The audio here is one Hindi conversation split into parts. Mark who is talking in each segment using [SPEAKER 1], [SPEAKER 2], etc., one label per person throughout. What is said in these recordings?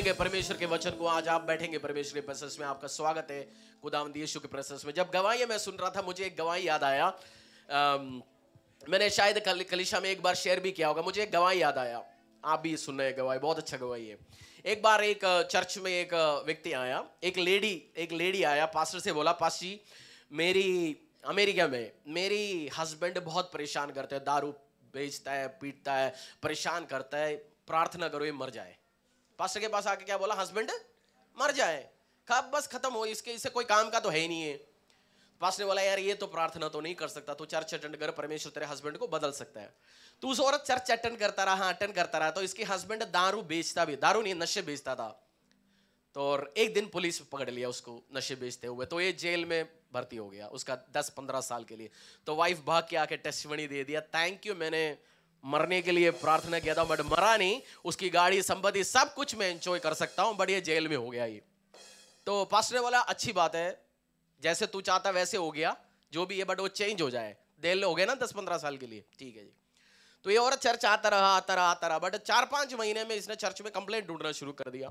[SPEAKER 1] सुनेंगे परमेश्वर के वचन को आज आप बैठेंगे परमेश्वर के प्रसंस में आपका स्वागत है खुदाम यीशु के प्रसंस में जब गवाही मैं सुन रहा था मुझे एक गवाही याद आया आम, मैंने शायद कल, कलिशा में एक बार शेयर भी किया होगा मुझे एक गवाही याद आया आप भी सुन रहे हैं गवाही बहुत अच्छा गवाही है एक बार एक चर्च में एक व्यक्ति आया एक लेडी एक लेडी आया पास्टर से बोला पास जी मेरी अमेरिका में मेरी हस्बैंड बहुत परेशान करते हैं दारू बेचता है पीटता है परेशान करता है प्रार्थना करो ये मर जाए पास्टर के पास आके क्या बोला हस्बैंड मर जाए कब बस खत्म हो इसके इससे कोई काम का तो है ही नहीं है पास्टर ने बोला यार ये तो प्रार्थना तो नहीं कर सकता तू चर्च अटेंड कर परमेश्वर तेरे हस्बैंड को बदल सकता है तू उस औरत चर्च अटेंड करता रहा अटेंड करता रहा तो इसके हस्बैंड दारू बेचता भी दारू नहीं नशे बेचता था तो और एक दिन पुलिस पकड़ लिया उसको नशे बेचते हुए तो ये जेल में भर्ती हो गया उसका दस पंद्रह साल के लिए तो वाइफ भाग के आके टेस्टमनी दे दिया थैंक यू मैंने मरने के लिए प्रार्थना किया था बट मरा नहीं उसकी गाड़ी संपत्ति सब कुछ मैं एंजॉय कर सकता हूँ बट ये जेल में हो गया ये तो पास्टर ने बोला अच्छी बात है जैसे तू चाहता वैसे हो गया जो भी है बट वो चेंज हो जाए जेल हो गया ना दस पंद्रह साल के लिए ठीक है जी तो ये और चर्च आता रहा आता रहा आता रहा बट चार पाँच महीने में इसने चर्च में कंप्लेंट ढूंढना शुरू कर दिया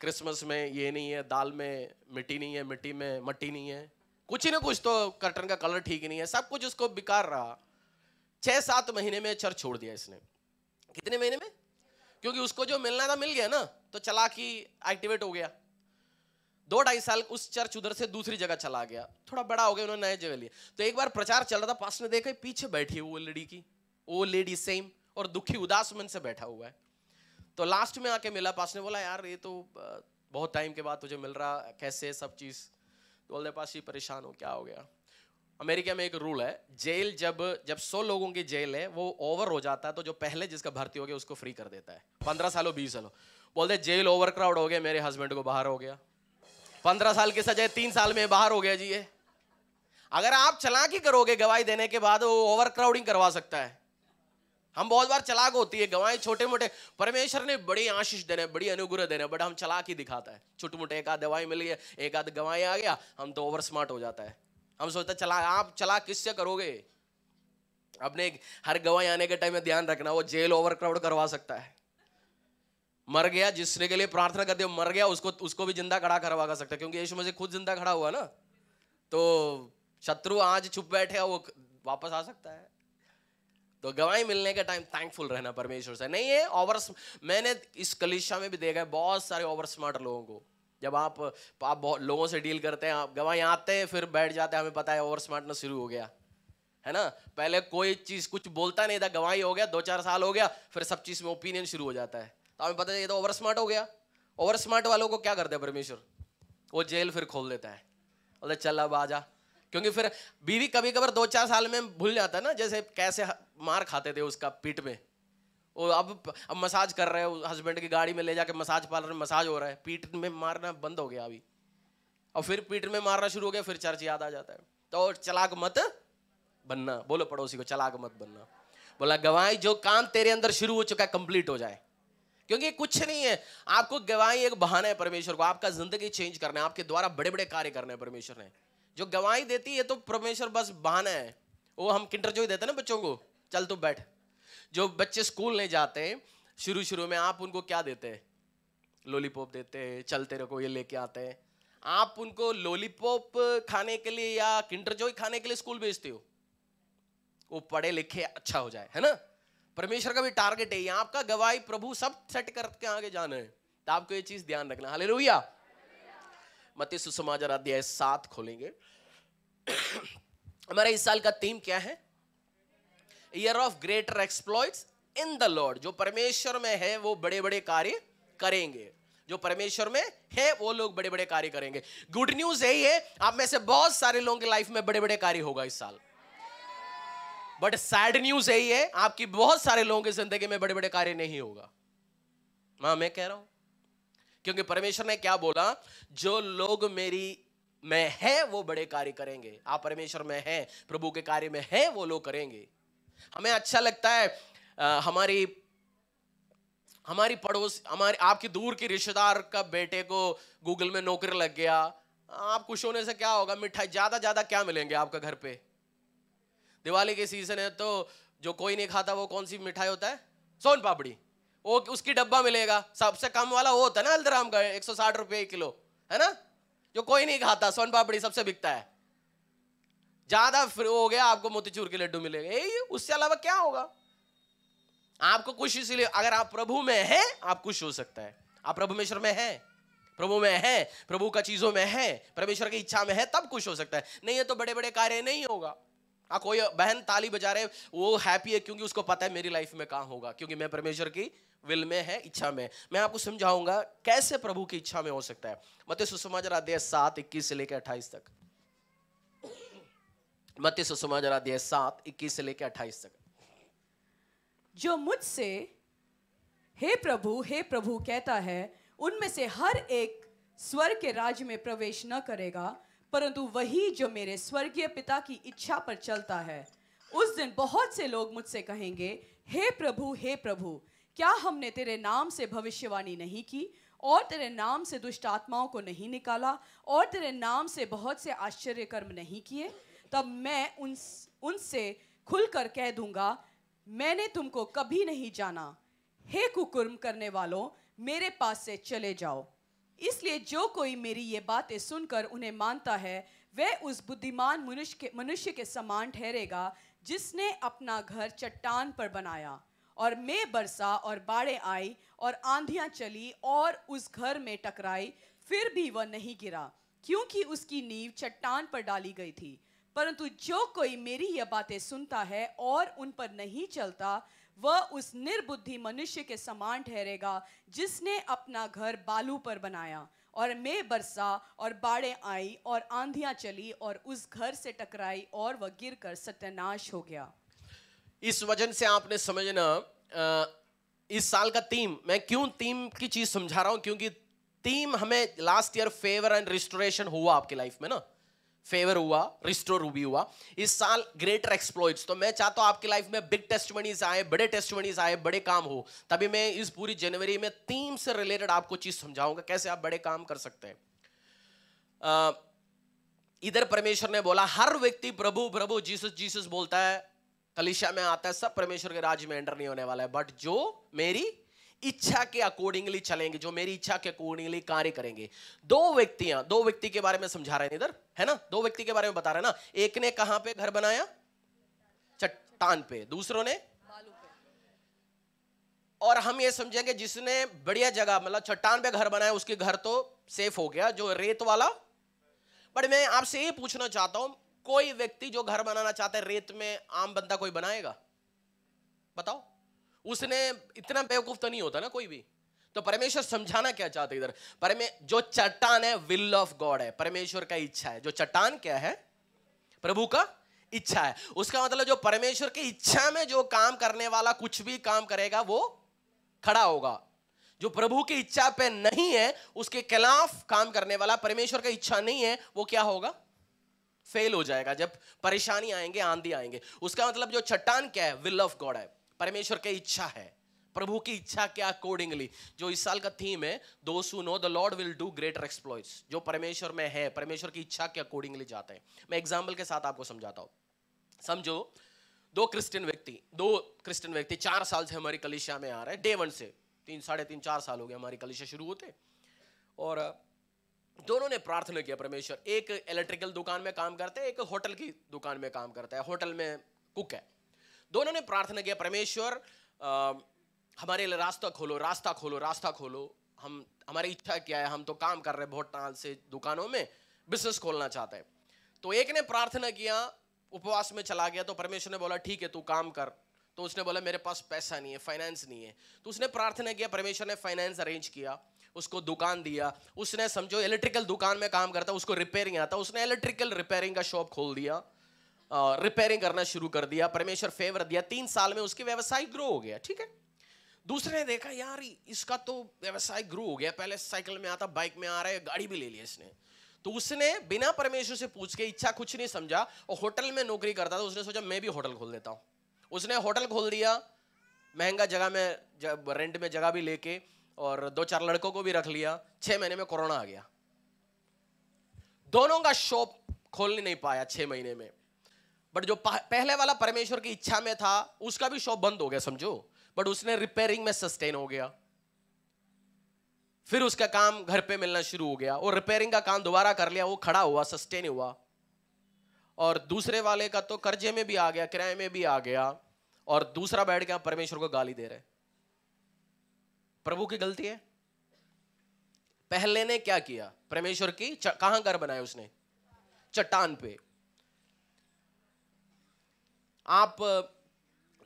[SPEAKER 1] क्रिसमस में ये नहीं है दाल में मिट्टी नहीं है मिट्टी में मट्टी नहीं है कुछ ही ना कुछ तो कर्टन का कलर ठीक नहीं है सब कुछ उसको बिकार रहा छह सात महीने में चर्च छोड़ दिया इसने कितने महीने में क्योंकि उसको जो मिलना था मिल गया ना तो चला कि एक्टिवेट हो गया दो ढाई साल उस चर्च उधर से दूसरी जगह चला गया थोड़ा बड़ा हो गया उन्होंने नए जगह लिया तो एक बार प्रचार चल रहा था पास में देखा पीछे बैठी है वो लेडी की वो लेडी सेम और दुखी उदास मन से बैठा हुआ है तो लास्ट में आके मिला पास ने बोला यार ये तो बहुत टाइम के बाद तुझे मिल रहा कैसे सब चीज़ तो बोल पास ही परेशान हो क्या हो गया अमेरिका में एक रूल है जेल जब जब सौ लोगों की जेल है वो ओवर हो जाता है तो जो पहले जिसका भर्ती हो गया उसको फ्री कर देता है पंद्रह सालों बीस सालों बोलते जेल ओवर क्राउड हो गया मेरे हस्बैंड को बाहर हो गया पंद्रह साल की सजा तीन साल में बाहर हो गया जी ये अगर आप चलाकी करोगे गवाही देने के बाद वो ओवर क्राउडिंग करवा सकता है हम बहुत बार चलाक होती है गवाही छोटे मोटे परमेश्वर ने बड़ी आशीष देने बड़ी अनुग्रह देने बट हम चलाक ही दिखाता है छोटे मोटे एक आध दवाई मिल गया एक आध गवाही आ गया हम तो ओवर स्मार्ट हो जाता है हम सोचते चला आप चला किससे करोगे अपने हर गवाही आने के टाइम में ध्यान रखना वो जेल ओवर क्राउड करवा सकता है मर गया जिसने के लिए प्रार्थना करते हो मर गया उसको उसको भी जिंदा खड़ा करवा कर सकता है क्योंकि यीशु मसीह खुद जिंदा खड़ा हुआ ना तो शत्रु आज छुप बैठे वो वापस आ सकता है तो गवाही मिलने के टाइम थैंकफुल रहना परमेश्वर से नहीं है ओवर मैंने इस कलिशा में भी देखा है बहुत सारे ओवर स्मार्ट लोगों को जब आप आप बहुत लोगों से डील करते हैं आप गवाह यहाँ आते हैं फिर बैठ जाते हैं हमें पता है ओवर स्मार्टनेस शुरू हो गया है ना पहले कोई चीज़ कुछ बोलता नहीं था गवाही हो गया दो चार साल हो गया फिर सब चीज़ में ओपिनियन शुरू हो जाता है तो हमें पता है ये तो ओवर स्मार्ट हो गया ओवर स्मार्ट वालों को क्या करते हैं परमेश्वर वो जेल फिर खोल देता है बोलते चल अब आ जा क्योंकि फिर बीवी कभी कभार दो चार साल में भूल जाता है ना जैसे कैसे मार खाते थे उसका पीठ में वो अब अब मसाज कर रहे हो हस्बैंड की गाड़ी में ले जाके मसाज पार्लर में मसाज हो रहा है पीठ में मारना बंद हो गया अभी और फिर पीठ में मारना शुरू हो गया फिर चर्च याद आ जाता है तो चलाक मत बनना बोलो पड़ोसी को चलाक मत बनना बोला गवाही जो काम तेरे अंदर शुरू हो चुका है कंप्लीट हो जाए क्योंकि कुछ नहीं है आपको गवाही एक बहाना है परमेश्वर को आपका जिंदगी चेंज करना है आपके द्वारा बड़े बड़े कार्य करने हैं परमेश्वर ने जो गवाही देती है तो परमेश्वर बस बहाना है वो हम किंटर जो ही देते ना बच्चों को चल तू बैठ जो बच्चे स्कूल नहीं जाते हैं शुरू शुरू में आप उनको क्या देते हैं लॉलीपॉप देते हैं चलते रखो ये लेके आते हैं आप उनको लॉलीपॉप खाने के लिए या किंडर जॉय खाने के लिए स्कूल भेजते हो वो पढ़े लिखे अच्छा हो जाए है ना परमेश्वर का भी टारगेट है आपका गवाही प्रभु सब सेट करके आगे जाना है तो आपको ये चीज ध्यान रखना हाले रोहिया मत सुसमाचार अध्याय सात खोलेंगे हमारे इस साल का थीम क्या है year of greater exploits in the lord जो परमेश्वर में है वो बड़े बड़े कार्य करेंगे जो परमेश्वर में है वो लोग बड़े बड़े कार्य करेंगे गुड न्यूज यही है आप में से बहुत सारे लोगों की लाइफ में बड़े बड़े कार्य होगा इस साल बट सैड न्यूज यही है आपकी बहुत सारे लोगों की जिंदगी में बड़े बड़े कार्य नहीं होगा मैं हाँ, मैं कह रहा हूं क्योंकि परमेश्वर ने क्या बोला जो लोग मेरी में है वो बड़े कार्य करेंगे आप परमेश्वर में है प्रभु के कार्य में है वो लोग करेंगे हमें अच्छा लगता है आ, हमारी हमारी पड़ोस हमारे आपके दूर के रिश्तेदार का बेटे को गूगल में नौकरी लग गया आप खुश होने से क्या होगा मिठाई ज़्यादा ज़्यादा क्या मिलेंगे आपका घर पे दिवाली के सीजन है तो जो कोई नहीं खाता वो कौन सी मिठाई होता है सोन पापड़ी वो उसकी डब्बा मिलेगा सबसे कम वाला वो होता है ना हल्दराम का एक सौ साठ रुपये किलो है ना जो कोई नहीं खाता सोन पापड़ी सबसे बिकता है ज़्यादा हो गया आपको मोतीचूर के लड्डू मिलेगा यही उससे अलावा क्या होगा आपको कुछ इसीलिए अगर आप प्रभु में हैं आप खुश हो सकता है आप प्रभुमेश्वर में हैं प्रभु में है प्रभु का चीजों में है परमेश्वर की इच्छा में है तब खुश हो सकता है नहीं है तो बड़े बड़े कार्य नहीं होगा आ, कोई बहन ताली बजा रहे वो हैप्पी है क्योंकि उसको पता है मेरी लाइफ में कहाँ होगा क्योंकि मैं परमेश्वर की विल में है इच्छा में मैं आपको समझाऊंगा कैसे प्रभु की इच्छा में हो सकता है मत सुसमाचार अध्याय सात इक्कीस से लेकर अट्ठाईस तक मत्ती सुसमाचार अध्याय सात इक्कीस से लेकर अट्ठाईस तक
[SPEAKER 2] जो मुझसे हे प्रभु हे प्रभु कहता है उनमें से हर एक स्वर्ग के राज्य में प्रवेश न करेगा परंतु वही जो मेरे स्वर्गीय पिता की इच्छा पर चलता है उस दिन बहुत से लोग मुझसे कहेंगे हे प्रभु हे प्रभु क्या हमने तेरे नाम से भविष्यवाणी नहीं की और तेरे नाम से दुष्ट आत्माओं को नहीं निकाला और तेरे नाम से बहुत से आश्चर्य कर्म नहीं किए तब मैं उन उनसे खुलकर कह दूंगा मैंने तुमको कभी नहीं जाना हे कुकुर्म करने वालों मेरे पास से चले जाओ इसलिए जो कोई मेरी ये बातें सुनकर उन्हें मानता है वह उस बुद्धिमान मनुष्य के मनुष्य के समान ठहरेगा जिसने अपना घर चट्टान पर बनाया और मैं बरसा और बाढ़ें आई और आंधियां चली और उस घर में टकराई फिर भी वह नहीं गिरा क्योंकि उसकी नींव चट्टान पर डाली गई थी परंतु जो कोई मेरी यह बातें सुनता है और उन पर नहीं चलता वह उस निर्बुद्धि मनुष्य के समान ठहरेगा जिसने अपना घर बालू पर बनाया और मैं बरसा और बाड़े आई और आंधियां चली और उस घर से टकराई और वह गिर कर सत्यानाश हो गया
[SPEAKER 1] इस वजन से आपने समझना इस साल का थीम मैं क्यों थीम की चीज समझा रहा हूं क्योंकि थीम हमें last year favour and restoration हुआ आपके लाइफ में ना फेवर हुआ रिस्टोर भी हुआ इस साल ग्रेटर एक्सप्लोइट्स तो मैं चाहता हूँ आपकी लाइफ में बिग टेस्टमनीज आए बड़े टेस्टमनीज आए बड़े काम हो तभी मैं इस पूरी जनवरी में थीम से रिलेटेड आपको चीज समझाऊंगा कैसे आप बड़े काम कर सकते हैं इधर परमेश्वर ने बोला हर व्यक्ति प्रभु प्रभु जीसस जीसस बोलता है कलिशा में आता है सब परमेश्वर के राज्य में एंटर नहीं होने वाला है बट जो मेरी इच्छा के अकॉर्डिंगली चलेंगे जो मेरी इच्छा के अकॉर्डिंगली कार्य करेंगे दो व्यक्तियां दो व्यक्ति के बारे में समझा रहे हैं इधर है ना दो व्यक्ति के बारे में बता रहे ना एक ने कहा पे घर बनाया चट्टान पे दूसरों ने और हम ये समझेंगे जिसने बढ़िया जगह मतलब चट्टान पे घर बनाया उसके घर तो सेफ हो गया जो रेत वाला बट मैं आपसे ये पूछना चाहता हूं कोई व्यक्ति जो घर बनाना चाहता है रेत में आम बंदा कोई बनाएगा बताओ उसने इतना बेवकूफ तो नहीं होता ना कोई भी तो परमेश्वर समझाना क्या चाहते इधर परमे जो चट्टान है विल ऑफ गॉड है परमेश्वर का इच्छा है जो चट्टान क्या है प्रभु का इच्छा है उसका मतलब जो परमेश्वर की इच्छा में जो काम करने वाला कुछ भी काम करेगा वो खड़ा होगा जो प्रभु की इच्छा पे नहीं है उसके खिलाफ काम करने वाला परमेश्वर का इच्छा नहीं है वो क्या होगा फेल हो जाएगा जब परेशानी आएंगे आंधी आएंगे उसका मतलब जो चट्टान क्या है विल ऑफ गॉड है परमेश्वर की इच्छा है प्रभु की इच्छा के अकॉर्डिंगली जो इस साल का थीम है those who know the lord will do greater exploits जो परमेश्वर में है परमेश्वर की इच्छा के अकॉर्डिंगली जाते हैं मैं एग्जाम्पल के साथ आपको समझाता हूँ समझो दो क्रिस्टियन व्यक्ति दो क्रिस्टियन व्यक्ति चार साल से हमारी कलिशा में आ रहे हैं डे वन से तीन साढ़े तीन चार साल हो गए हमारी कलिशा शुरू होते और दोनों ने प्रार्थना किया परमेश्वर एक इलेक्ट्रिकल दुकान में काम करते हैं एक होटल की दुकान में काम करता है होटल में कुक है दोनों ने प्रार्थना किया परमेश्वर हमारे लिए रास्ता खोलो रास्ता खोलो रास्ता खोलो हम हमारी इच्छा क्या है हम तो काम कर रहे हैं बहुत टाल से दुकानों में बिजनेस खोलना चाहते हैं तो एक ने प्रार्थना किया उपवास में चला गया तो परमेश्वर ने बोला ठीक है तू काम कर तो उसने बोला मेरे पास पैसा नहीं है फाइनेंस नहीं है तो उसने प्रार्थना किया परमेश्वर ने फाइनेंस अरेंज किया उसको दुकान दिया उसने समझो इलेक्ट्रिकल दुकान में काम करता उसको रिपेयरिंग आता उसने इलेक्ट्रिकल रिपेयरिंग का शॉप खोल दिया रिपेयरिंग करना शुरू कर दिया परमेश्वर फेवर दिया तीन साल में उसके व्यवसाय ग्रो हो गया ठीक है दूसरे ने देखा यार इसका तो व्यवसाय ग्रो हो गया पहले साइकिल में आता बाइक में आ रहा है गाड़ी भी ले लिया इसने तो उसने बिना परमेश्वर से पूछ के इच्छा कुछ नहीं समझा और होटल में नौकरी करता था उसने सोचा मैं भी होटल खोल देता हूँ उसने होटल खोल दिया महंगा जगह में जब रेंट में जगह भी लेके और दो चार लड़कों को भी रख लिया छह महीने में कोरोना आ गया दोनों का शॉप खोल नहीं पाया छह महीने में बट जो पहले वाला परमेश्वर की इच्छा में था उसका भी शॉप बंद हो गया समझो बट उसने रिपेयरिंग में सस्टेन हो गया फिर उसका काम घर पे मिलना शुरू हो गया और रिपेयरिंग का काम दोबारा कर लिया वो खड़ा हुआ सस्टेन हुआ और दूसरे वाले का तो कर्जे में भी आ गया किराए में भी आ गया और दूसरा बैठ गया परमेश्वर को गाली दे रहे प्रभु की गलती है पहले ने क्या किया परमेश्वर की कहां घर बनाया उसने चट्टान पे आप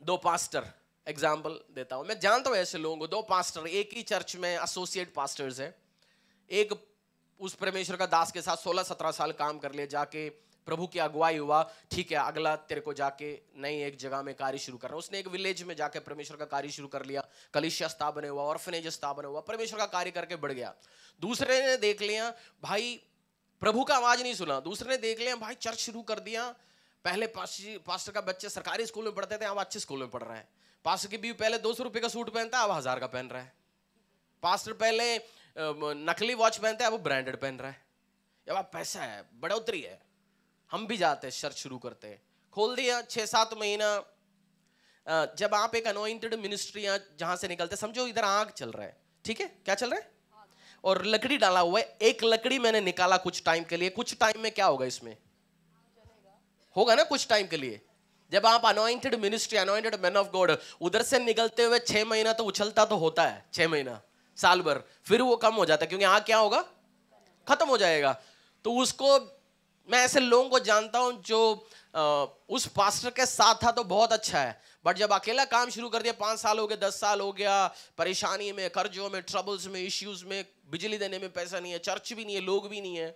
[SPEAKER 1] दो पास्टर एग्जाम्पल देता हूं मैं जानता हूं ऐसे लोगों को दो पास्टर एक ही चर्च में एसोसिएट पास्टर्स हैं एक उस परमेश्वर का दास के साथ 16-17 साल काम कर लिए जाके प्रभु की अगुवाई हुआ ठीक है अगला तेरे को जाके नई एक जगह में कार्य शुरू करना उसने एक विलेज में जाके परमेश्वर का कार्य शुरू कर लिया कलिशिया स्थापन हुआ ऑर्फनेज स्थापन हुआ परमेश्वर का कार्य करके बढ़ गया दूसरे ने देख लिया भाई प्रभु का आवाज नहीं सुना दूसरे ने देख लिया भाई चर्च शुरू कर दिया पहले पास्टर का बच्चे सरकारी स्कूल में पढ़ते थे अब अच्छे स्कूल में पढ़ रहे हैं पास्टर की बीवी पहले दो सौ रुपये का सूट पहनता है अब हज़ार का पहन रहा है पास्टर पहले नकली वॉच पहनते हैं अब ब्रांडेड पहन रहा है जब आप पैसा है बढ़ोतरी है हम भी जाते हैं शर्च शुरू करते हैं खोल दिया छः सात महीना जब आप एक अनोइंटेड मिनिस्ट्री जहाँ से निकलते समझो इधर आग चल रहा है ठीक है क्या चल रहा है और लकड़ी डाला हुआ है एक लकड़ी मैंने निकाला कुछ टाइम के लिए कुछ टाइम में क्या होगा इसमें होगा ना कुछ टाइम के लिए जब आप anointed ministry anointed man of God उधर से निकलते हुए छह महीना तो उछलता तो होता है छह महीना साल भर फिर वो कम हो जाता है क्योंकि यहाँ क्या होगा खत्म हो जाएगा तो उसको मैं ऐसे लोगों को जानता हूँ जो आ, उस पास्टर के साथ था तो बहुत अच्छा है बट जब अकेला काम शुरू कर दिया पाँच साल हो गया दस साल हो गया परेशानी में कर्जों में ट्रबल्स में इश्यूज में बिजली देने में पैसा नहीं है चर्च भी नहीं है लोग भी नहीं है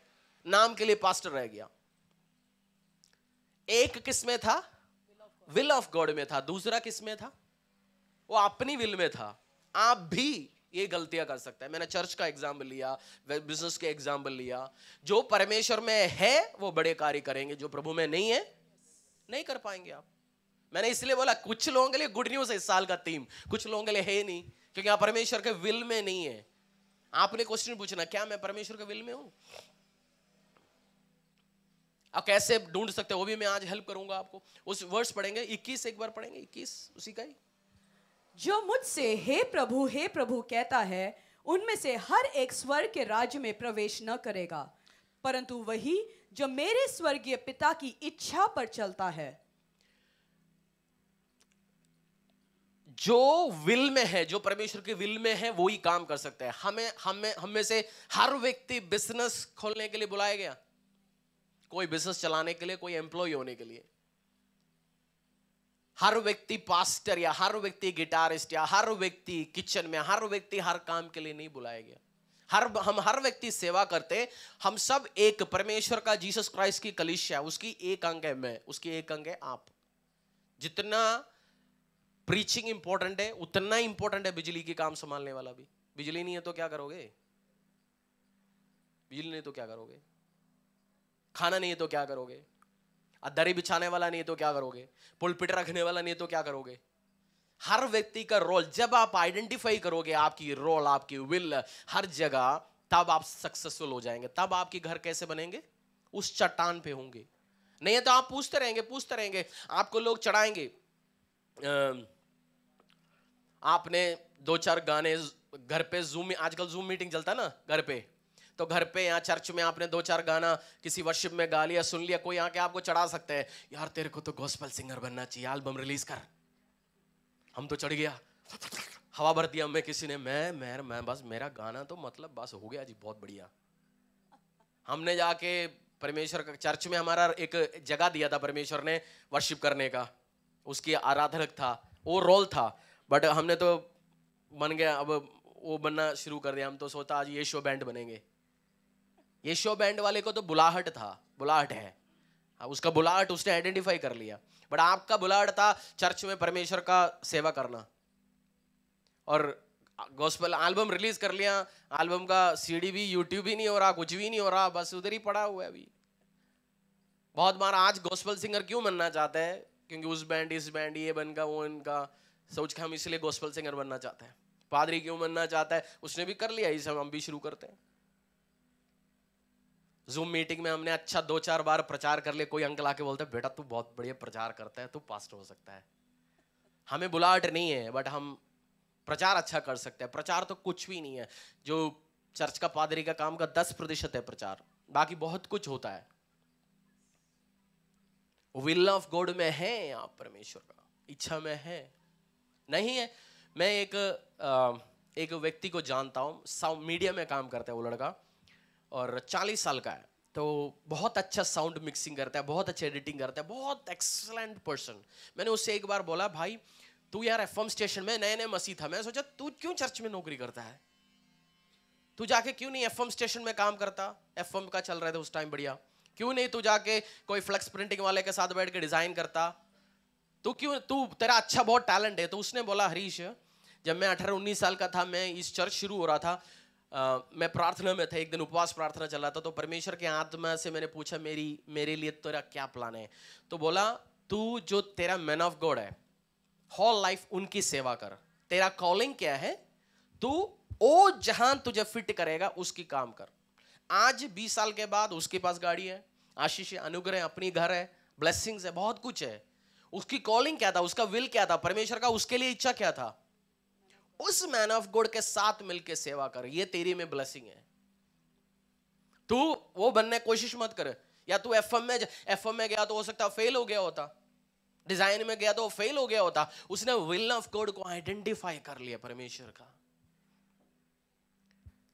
[SPEAKER 1] नाम के लिए पास्टर रह गया एक किस में था विल ऑफ गॉड में था दूसरा किस में था वो अपनी विल में था आप भी ये गलतियां कर सकते हैं मैंने चर्च का एग्जाम्पल लिया बिजनेस के एग्जाम्पल लिया जो परमेश्वर में है वो बड़े कार्य करेंगे जो प्रभु में नहीं है नहीं कर पाएंगे आप मैंने इसलिए बोला कुछ लोगों के लिए गुड न्यूज है इस साल का थीम कुछ लोगों के लिए है नहीं क्योंकि आप परमेश्वर के विल में नहीं है आपने क्वेश्चन पूछना क्या मैं परमेश्वर के विल में हूं आप कैसे ढूंढ सकते हैं वो भी मैं आज हेल्प करूंगा आपको उस वर्ष पढ़ेंगे 21 एक बार पढ़ेंगे 21 उसी का ही
[SPEAKER 2] जो मुझसे हे प्रभु हे प्रभु कहता है उनमें से हर एक स्वर्ग के राज्य में प्रवेश न करेगा परंतु वही जो मेरे स्वर्गीय पिता की इच्छा पर चलता है
[SPEAKER 1] जो विल में है जो परमेश्वर के विल में है वो ही काम कर सकते हैं हमें हमें हमें से हर व्यक्ति बिजनेस खोलने के लिए बुलाया गया कोई बिजनेस चलाने के लिए कोई एम्प्लॉय होने के लिए हर व्यक्ति पास्टर या हर व्यक्ति गिटारिस्ट या हर व्यक्ति किचन में हर व्यक्ति हर काम के लिए नहीं बुलाया गया हर हम हर व्यक्ति सेवा करते हम सब एक परमेश्वर का जीसस क्राइस्ट की कलिश है उसकी एक अंग है मैं उसकी एक अंग है आप जितना प्रीचिंग इंपॉर्टेंट है उतना इंपॉर्टेंट है बिजली की काम संभालने वाला भी बिजली नहीं है तो क्या करोगे बिजली नहीं तो क्या करोगे खाना नहीं है तो क्या करोगे दरी बिछाने वाला नहीं है तो क्या करोगे पुलपिट रखने वाला नहीं है तो क्या करोगे हर व्यक्ति का रोल जब आप आइडेंटिफाई करोगे आपकी रोल आपकी विल हर जगह तब आप सक्सेसफुल हो जाएंगे तब आपके घर कैसे बनेंगे उस चट्टान पे होंगे नहीं है तो आप पूछते रहेंगे पूछते रहेंगे आपको लोग चढ़ाएंगे आपने दो चार गाने घर पे जूम आजकल जूम मीटिंग चलता ना घर पे तो घर पे या चर्च में आपने दो चार गाना किसी वर्षिप में गा लिया सुन लिया कोई आके आपको चढ़ा सकते हैं यार तेरे को तो गोस्पल सिंगर बनना चाहिए एल्बम रिलीज कर हम तो चढ़ गया हवा भर दिया हमें किसी ने मैं मैं मैं बस मेरा गाना तो मतलब बस हो गया जी बहुत बढ़िया हमने जाके परमेश्वर का चर्च में हमारा एक जगह दिया था परमेश्वर ने वर्शिप करने का उसकी आराधक था वो रोल था बट हमने तो बन गया अब वो बनना शुरू कर दिया हम तो सोचता आज ये शो बैंड बनेंगे ये शो बैंड वाले को तो बुलाहट था बुलाहट है हाँ, उसका बुलाहट उसने आइडेंटिफाई कर लिया बट आपका बुलाहट था चर्च में परमेश्वर का सेवा करना और गोस्पल एल्बम रिलीज कर लिया एल्बम का सीडी भी यूट्यूब ही नहीं हो रहा कुछ भी नहीं हो रहा बस उधर ही पड़ा हुआ है अभी बहुत बार आज गोस्पल सिंगर क्यों बनना चाहते हैं क्योंकि उस बैंड इस बैंड ये बन का वो इनका सोच के हम इसलिए गोस्पल सिंगर बनना चाहते हैं पादरी क्यों बनना चाहता है उसने भी कर लिया इस हम भी शुरू करते हैं जूम मीटिंग में हमने अच्छा दो चार बार प्रचार कर लिया कोई अंकल आके बोलते बेटा तू बहुत बढ़िया प्रचार करता है तू पास्ट हो सकता है हमें बुलाहट नहीं है बट हम प्रचार अच्छा कर सकते हैं प्रचार तो कुछ भी नहीं है जो चर्च का पादरी का काम का दस प्रतिशत है प्रचार बाकी बहुत कुछ होता है विल ऑफ गॉड में है आप परमेश्वर का इच्छा में है नहीं है मैं एक आ, एक व्यक्ति को जानता हूँ मीडिया में काम करता है वो लड़का और 40 साल का है तो बहुत अच्छा साउंड मिक्सिंग करता है बहुत अच्छा एडिटिंग करता है बहुत एक्सलेंट पर्सन मैंने उससे एक बार बोला भाई तू यार एफ स्टेशन में नए नए मसीह था मैं सोचा तू क्यों चर्च में नौकरी करता है तू जाके क्यों नहीं एफ स्टेशन में काम करता एफ का चल रहा था उस टाइम बढ़िया क्यों नहीं तू जाके कोई फ्लेक्स प्रिंटिंग वाले के साथ बैठ के डिजाइन करता तू क्यों तू तेरा अच्छा बहुत टैलेंट है तो उसने बोला हरीश जब मैं अठारह उन्नीस साल का था मैं इस चर्च शुरू हो रहा था मैं प्रार्थना में था एक दिन उपवास प्रार्थना चल रहा था तो परमेश्वर के आत्मा से मैंने पूछा मेरी मेरे लिए तेरा क्या प्लान है तो बोला तू जो तेरा मैन ऑफ गॉड है हॉल लाइफ उनकी सेवा कर तेरा कॉलिंग क्या है तू ओ जहां तुझे फिट करेगा उसकी काम कर आज 20 साल के बाद उसके पास गाड़ी है आशीष अनुग्रह अपनी घर है ब्लेसिंग्स है बहुत कुछ है उसकी कॉलिंग क्या था उसका विल क्या था परमेश्वर का उसके लिए इच्छा क्या था उस मैन ऑफ गॉड के साथ मिलकर सेवा कर ये तेरी में ब्लेसिंग है तू वो बनने कोशिश मत कर या तू एफ में एफ में गया तो हो सकता फेल हो गया होता डिजाइन में गया तो फेल हो गया होता उसने विल ऑफ गॉड को आइडेंटिफाई कर लिया परमेश्वर का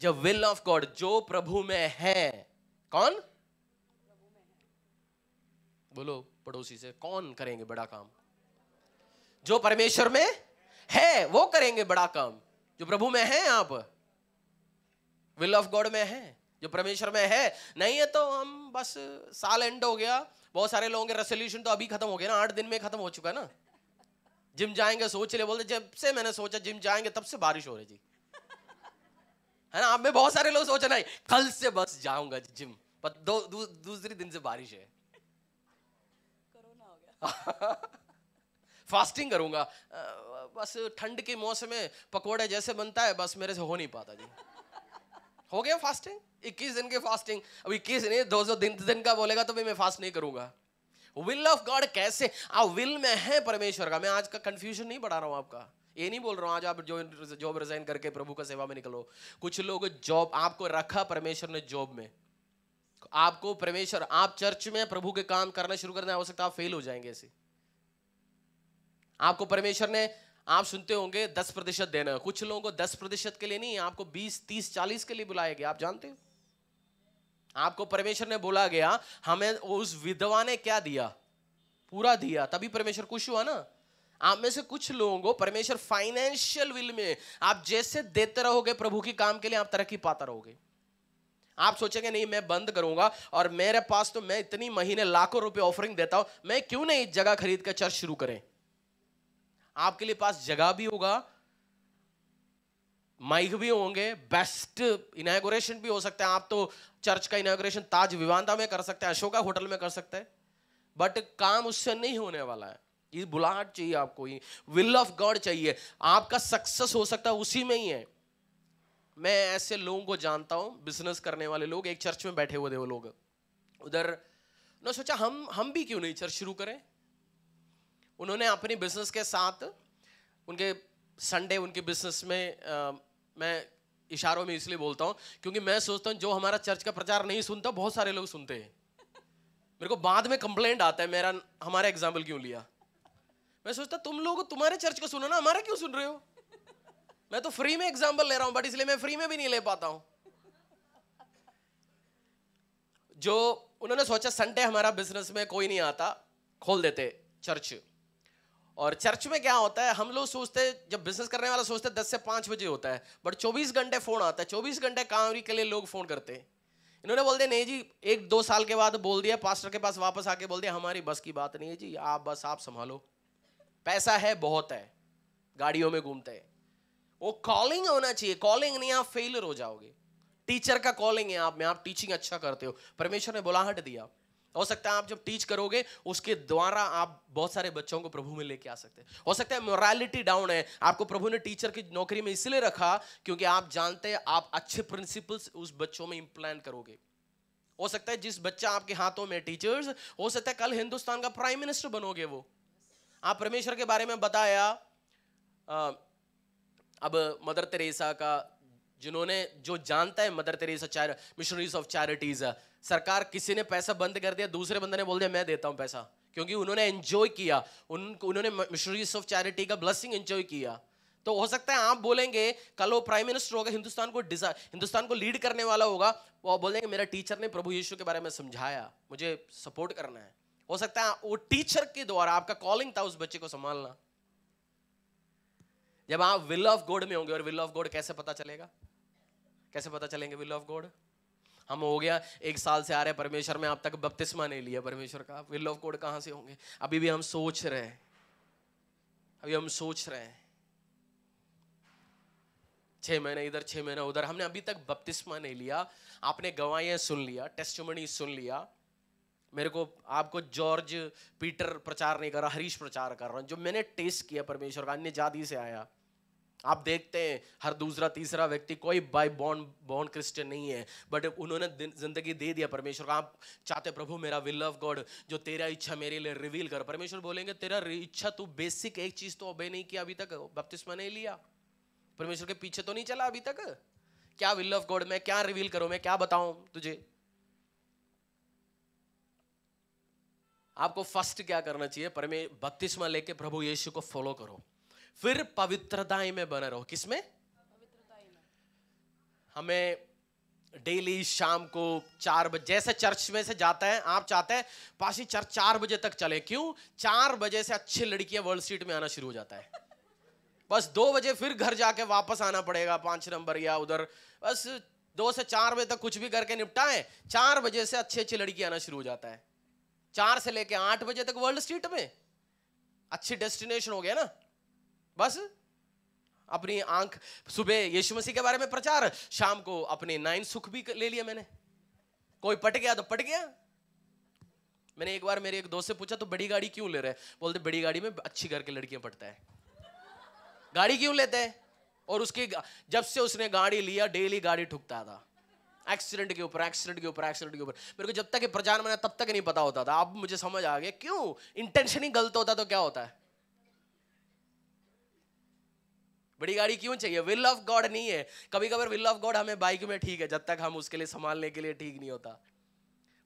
[SPEAKER 1] जब विल ऑफ गॉड जो प्रभु में है कौन बोलो पड़ोसी से कौन करेंगे बड़ा काम जो परमेश्वर में है वो करेंगे बड़ा काम जो प्रभु में है आप विल ऑफ गॉड में है जो परमेश्वर में है नहीं है तो हम बस साल एंड हो गया बहुत सारे लोगों के रेसोल्यूशन तो अभी खत्म हो गया ना आठ दिन में खत्म हो चुका है ना जिम जाएंगे सोच ले बोलते जब से मैंने सोचा जिम जाएंगे तब से बारिश हो रही थी है ना आप में बहुत सारे लोग सोचा नहीं कल से बस जाऊंगा जिम पर दो दूसरे दिन से बारिश है कोरोना हो गया फास्टिंग करूंगा बस ठंड के मौसम में पकोड़े जैसे बनता है बस मेरे से हो नहीं पाता जी हो गया फास्टिंग 21 दिन के फास्टिंग अब 21 नहीं 200 दिन दिन का बोलेगा तो भी मैं फास्ट नहीं करूँगा विल ऑफ गॉड कैसे आ विल में है परमेश्वर का मैं आज का कंफ्यूजन नहीं बढ़ा रहा हूँ आपका ये नहीं बोल रहा हूँ आज आप जो जॉब रिजाइन करके प्रभु का सेवा में निकलो कुछ लोग जॉब आपको रखा परमेश्वर ने जॉब में आपको परमेश्वर आप चर्च में प्रभु के काम करना शुरू करने आवश्यकता आप फेल हो जाएंगे ऐसे आपको परमेश्वर ने आप सुनते होंगे दस प्रतिशत देना कुछ लोगों को दस प्रतिशत के लिए नहीं आपको बीस तीस चालीस के लिए बुलाया गया आप जानते हो आपको परमेश्वर ने बोला गया हमें उस विधवा ने क्या दिया पूरा दिया तभी परमेश्वर खुश हुआ ना आप में से कुछ लोगों को परमेश्वर फाइनेंशियल विल में आप जैसे देते रहोगे प्रभु के काम के लिए आप तरक्की पाता रहोगे आप सोचेंगे नहीं मैं बंद करूंगा और मेरे पास तो मैं इतनी महीने लाखों रुपए ऑफरिंग देता हूं मैं क्यों नहीं जगह खरीद कर चर्च शुरू करें आपके लिए पास जगह भी होगा माइक भी होंगे बेस्ट इनाग्रेशन भी हो सकता है आप तो चर्च का इनाग्रेशन ताज विवांता में कर सकते हैं अशोका होटल में कर सकते हैं बट काम उससे नहीं होने वाला है ये बुलाहट चाहिए आपको ये विल ऑफ गॉड चाहिए आपका सक्सेस हो सकता है उसी में ही है मैं ऐसे लोगों को जानता हूं बिजनेस करने वाले लोग एक चर्च में बैठे हुए थे वो लोग उधर ना सोचा हम हम भी क्यों नहीं चर्च शुरू करें उन्होंने अपनी बिजनेस के साथ उनके संडे उनके बिजनेस में आ, मैं इशारों में इसलिए बोलता हूँ क्योंकि मैं सोचता हूँ जो हमारा चर्च का प्रचार नहीं सुनता बहुत सारे लोग सुनते हैं मेरे को बाद में कंप्लेंट आता है मेरा हमारा एग्जाम्पल क्यों लिया मैं सोचता तुम लोग तुम्हारे चर्च को सुनो ना हमारा क्यों सुन रहे हो मैं तो फ्री में एग्जाम्पल ले रहा हूँ बट इसलिए मैं फ्री में भी नहीं ले पाता हूँ जो उन्होंने सोचा संडे हमारा बिजनेस में कोई नहीं आता खोल देते चर्च और चर्च में क्या होता है हम लोग सोचते हैं जब बिजनेस करने वाला सोचते हैं दस से पाँच बजे होता है बट चौबीस घंटे फ़ोन आता है चौबीस घंटे काम के लिए लोग फ़ोन करते हैं इन्होंने बोल दिया नहीं जी एक दो साल के बाद बोल दिया पास्टर के पास वापस आके बोल दिया हमारी बस की बात नहीं है जी आप बस आप संभालो पैसा है बहुत है गाड़ियों में घूमते हैं वो कॉलिंग होना चाहिए कॉलिंग नहीं आप फेलर हो जाओगे टीचर का कॉलिंग है आप में आप टीचिंग अच्छा करते हो परमेश्वर ने बुलाहट दिया हो सकता है आप जब टीच करोगे उसके द्वारा आप बहुत सारे बच्चों को प्रभु में लेके आ सकते हैं हो सकता है मोरालिटी डाउन है आपको प्रभु ने टीचर की नौकरी में इसलिए रखा क्योंकि आप जानते हैं आप अच्छे प्रिंसिपल्स उस बच्चों में इम्प्लान करोगे हो सकता है जिस बच्चा आपके हाथों में टीचर्स हो सकता है कल हिंदुस्तान का प्राइम मिनिस्टर बनोगे वो आप परमेश्वर के बारे में बताया आ, अब मदर तेरेसा का जिन्होंने जो जानता है mother Teresa missionaries of charities सरकार किसी ने पैसा बंद कर दिया दूसरे बंदे ने बोल दिया मैं देता हूं पैसा क्योंकि उन्होंने एंजॉय किया उन उन्होंने मिशनरीज ऑफ चैरिटी का ब्लसिंग एंजॉय किया तो हो सकता है आप बोलेंगे कल वो प्राइम मिनिस्टर होगा हिंदुस्तान को डिजा हिंदुस्तान को लीड करने वाला होगा वो बोलेंगे मेरा टीचर ने प्रभु यीशु के बारे में समझाया मुझे सपोर्ट करना है हो सकता है वो टीचर के द्वारा आपका कॉलिंग था उस बच्चे को संभालना जब आप विल ऑफ गॉड में होंगे और विल ऑफ गॉड कैसे पता चलेगा कैसे पता चलेंगे विल ऑफ गॉड हम हो गया एक साल से आ रहे परमेश्वर में आप तक बपतिस्मा नहीं लिया परमेश्वर का विल ऑफ कोड कहाँ से होंगे अभी भी हम सोच रहे हैं अभी हम सोच रहे हैं छह महीने इधर छह महीने उधर हमने अभी तक बपतिस्मा नहीं लिया आपने गवाइयाँ सुन लिया टेस्टमनी सुन लिया मेरे को आपको जॉर्ज पीटर प्रचार नहीं कर रहा हरीश प्रचार कर रहा हूँ जो मैंने टेस्ट किया परमेश्वर का अन्य जाति से आया आप देखते हैं हर दूसरा तीसरा व्यक्ति कोई बाई बॉन्ड बॉन्ड क्रिश्चियन नहीं है बट उन्होंने जिंदगी दे दिया परमेश्वर को आप चाहते प्रभु मेरा विल ऑफ गॉड जो तेरा इच्छा मेरे लिए रिवील कर परमेश्वर बोलेंगे तेरा इच्छा तू बेसिक एक चीज़ तो अबे नहीं किया अभी तक बपतिस्मा नहीं लिया परमेश्वर के पीछे तो नहीं चला अभी तक क्या विल ऑफ गॉड मैं क्या रिवील करूं मैं क्या बताऊं तुझे आपको फर्स्ट क्या करना चाहिए परमे बपतिस्मा लेके प्रभु यीशु को फॉलो करो फिर पवित्रताई में बने रहो किसमें हमें डेली शाम को चार बजे जैसे चर्च में से जाते हैं आप चाहते हैं पासी चर्च चार बजे तक चले क्यों चार बजे से अच्छी लड़कियां वर्ल्ड सीट में आना शुरू हो जाता है बस दो बजे फिर घर जाके वापस आना पड़ेगा पांच नंबर या उधर बस दो से चार बजे तक कुछ भी करके निपटाएं चार बजे से अच्छी अच्छी लड़की आना शुरू हो जाता है चार से लेके आठ बजे तक वर्ल्ड स्ट्रीट में अच्छी डेस्टिनेशन हो गया ना बस अपनी आंख सुबह यीशु मसीह के बारे में प्रचार शाम को अपने नाइन सुख भी ले लिया मैंने कोई पट गया तो पट गया मैंने एक बार मेरे एक दोस्त से पूछा तो बड़ी गाड़ी क्यों ले रहे बोलते बड़ी गाड़ी में अच्छी घर के लड़कियां पटता है गाड़ी क्यों लेते हैं और उसकी जब से उसने गाड़ी लिया डेली गाड़ी ठुकता था एक्सीडेंट के ऊपर एक्सीडेंट के ऊपर एक्सीडेंट के ऊपर मेरे को जब तक प्रचार मैंने तब तक नहीं पता होता था अब मुझे समझ आ गया क्यों इंटेंशन ही गलत होता तो क्या होता है बड़ी गाड़ी क्यों चाहिए विल ऑफ गॉड नहीं है कभी कभी विल ऑफ गॉड हमें बाइक में ठीक है जब तक हम उसके लिए संभालने के लिए ठीक नहीं होता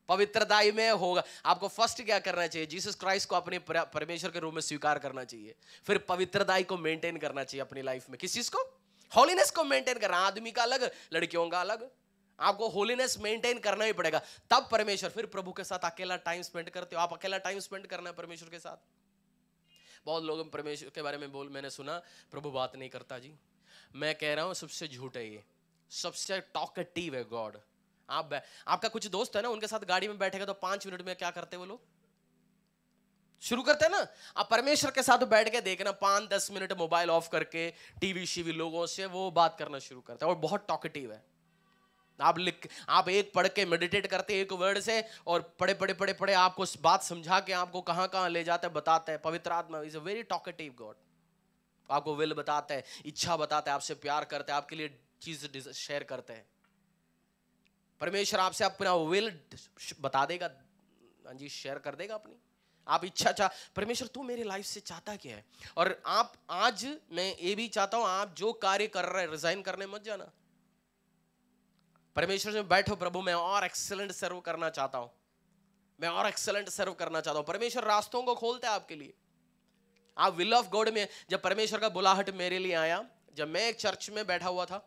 [SPEAKER 1] पवित्रता में होगा आपको फर्स्ट क्या करना चाहिए जीसस क्राइस्ट को अपने परमेश्वर के रूप में स्वीकार करना चाहिए फिर पवित्रताई को मेंटेन करना चाहिए अपनी लाइफ में किस चीज को होलीनेस को मेंटेन करना आदमी का अलग लड़कियों का अलग आपको होलीनेस मेंटेन करना ही पड़ेगा तब परमेश्वर फिर प्रभु के साथ अकेला टाइम स्पेंड करते हो आप अकेला टाइम स्पेंड करना है परमेश्वर के साथ बहुत लोग परमेश्वर के बारे में बोल मैंने सुना प्रभु बात नहीं करता जी मैं कह रहा हूँ सबसे झूठ है ये सबसे टॉकटिव है गॉड आप आपका कुछ दोस्त है ना उनके साथ गाड़ी में बैठेगा तो पांच मिनट में क्या करते वो लोग शुरू करते हैं ना आप परमेश्वर के साथ बैठ के देखना पाँच दस मिनट मोबाइल ऑफ करके टीवी शीवी लोगों से वो बात करना शुरू करता है और बहुत टॉकेटिव है आप लिख आप एक पढ़ के मेडिटेट करते एक वर्ड से और पढ़े पढ़े पढ़े पढ़े आपको बात समझा के आपको कहाँ कहाँ ले जाते हैं बताते हैं पवित्र आत्मा is a very talkative God आपको विल बताते हैं इच्छा बताते हैं आपसे प्यार करते हैं आपके लिए चीज शेयर करते हैं परमेश्वर आपसे अपना विल बता देगा हाँ जी शेयर कर देगा अपनी आप इच्छा चाह परमेश्वर तू मेरे लाइफ से चाहता क्या है और आप आज मैं ये भी चाहता हूँ आप जो कार्य कर रहे हैं रिजाइन करने मत जाना परमेश्वर में बैठो प्रभु मैं और एक्सेलेंट सर्व करना चाहता हूँ मैं और एक्सेलेंट सर्व करना चाहता हूँ परमेश्वर रास्तों को खोलते हैं आपके लिए आप विल ऑफ गॉड में जब परमेश्वर का बुलाहट मेरे लिए आया जब मैं एक चर्च में बैठा हुआ था